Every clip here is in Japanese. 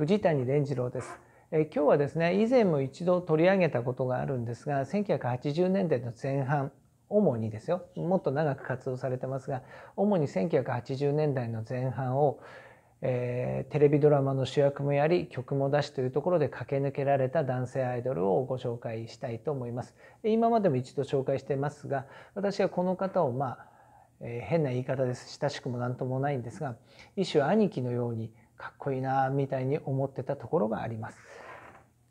藤谷蓮次郎です。え今日はですね以前も一度取り上げたことがあるんですが1980年代の前半主にですよもっと長く活動されてますが主に1980年代の前半を、えー、テレビドラマの主役もやり曲も出しというところで駆け抜けられた男性アイドルをご紹介したいと思います。今までも一度紹介してますが私はこの方をまあ、えー、変な言い方です親しくも何ともないんですが一種兄貴のようにかっこいいなみたいに思ってたところがあります。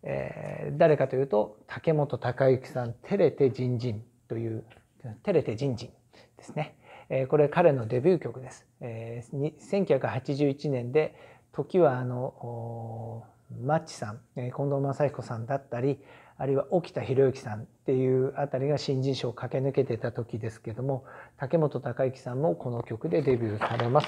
えー、誰かというと竹本隆之さん「照れてジンジン」という「照れてジンジン」ですね、えー、これ彼のデビュー曲です。えー、1981年で時はあのマッチさん、え近藤正彦さんだったりあるいは沖田博之さんっていうあたりが新人賞を駆け抜けてた時ですけども竹本孝之さんもこの曲でデビューされます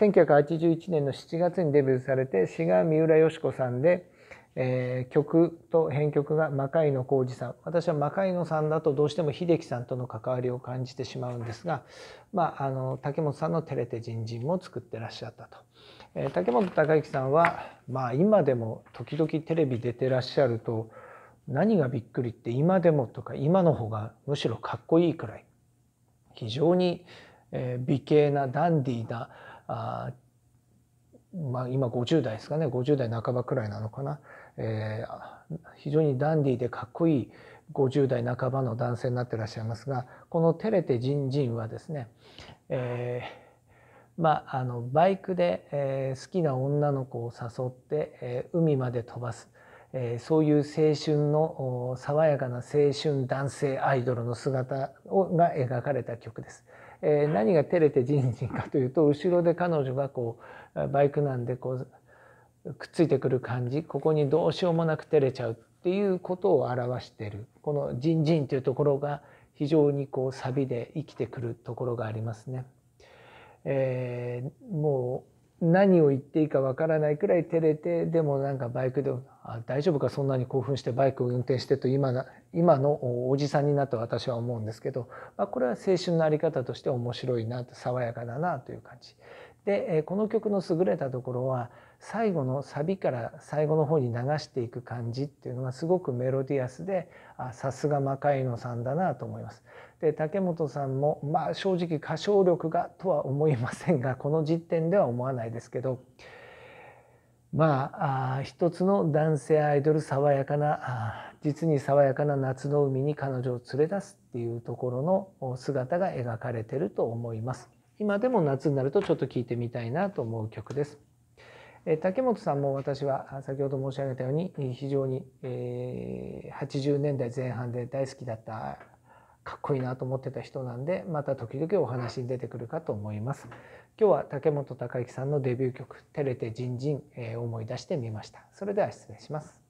1981年の7月にデビューされて志が三浦佳子さんで「えー、曲と編曲が魔界野浩二さん私は魔界野さんだとどうしても秀樹さんとの関わりを感じてしまうんですが、まあ、あの竹本さんの「照れて人参」も作ってらっしゃったと、えー、竹本隆之さんは、まあ、今でも時々テレビ出てらっしゃると何がびっくりって今でもとか今の方がむしろかっこいいくらい非常に、えー、美形なダンディーなあまあ今50代ですかね50代半ばくらいなのかなえー、非常にダンディーでかっこいい50代半ばの男性になってらっしゃいますがこのテレテジンジンはですね、えー、まあ、あのバイクで、えー、好きな女の子を誘って、えー、海まで飛ばす、えそういう青春の爽やかな青春男性アイドルの姿をが描かれた曲です。え何が照れてジンジンかというと後ろで彼女がこうバイクなんでこうくっついてくる感じここにどうしようもなく照れちゃうっていうことを表してるこの「じんじん」というところが非常にこうサビで生きてくるところがありますね。えー、もう何を言っていいかわからないくらい照れてでもなんかバイクであ大丈夫かそんなに興奮してバイクを運転してと今今のおじさんになった私は思うんですけど、まあ、これは青春の在り方として面白いなと爽やかだなという感じでこの曲の優れたところは最後のサビから最後の方に流していく感じっていうのがすごくメロディアスでさすが魔界のさんだなと思います。で竹本さんもまあ正直歌唱力がとは思いませんがこの時点では思わないですけどまあ一つの男性アイドル爽やかな実に爽やかな夏の海に彼女を連れ出すっていうところの姿が描かれてると思います。今でも夏になるとちょっと聴いてみたいなと思う曲です。竹本さんも私は先ほど申し上げたように非常に80年代前半で大好きだったかっこいいなと思ってた人なんでまた時々お話に出てくるかと思います。今日は竹本孝之さんのデビュー曲「照れてじんじん」思い出してみました。それでは失礼します。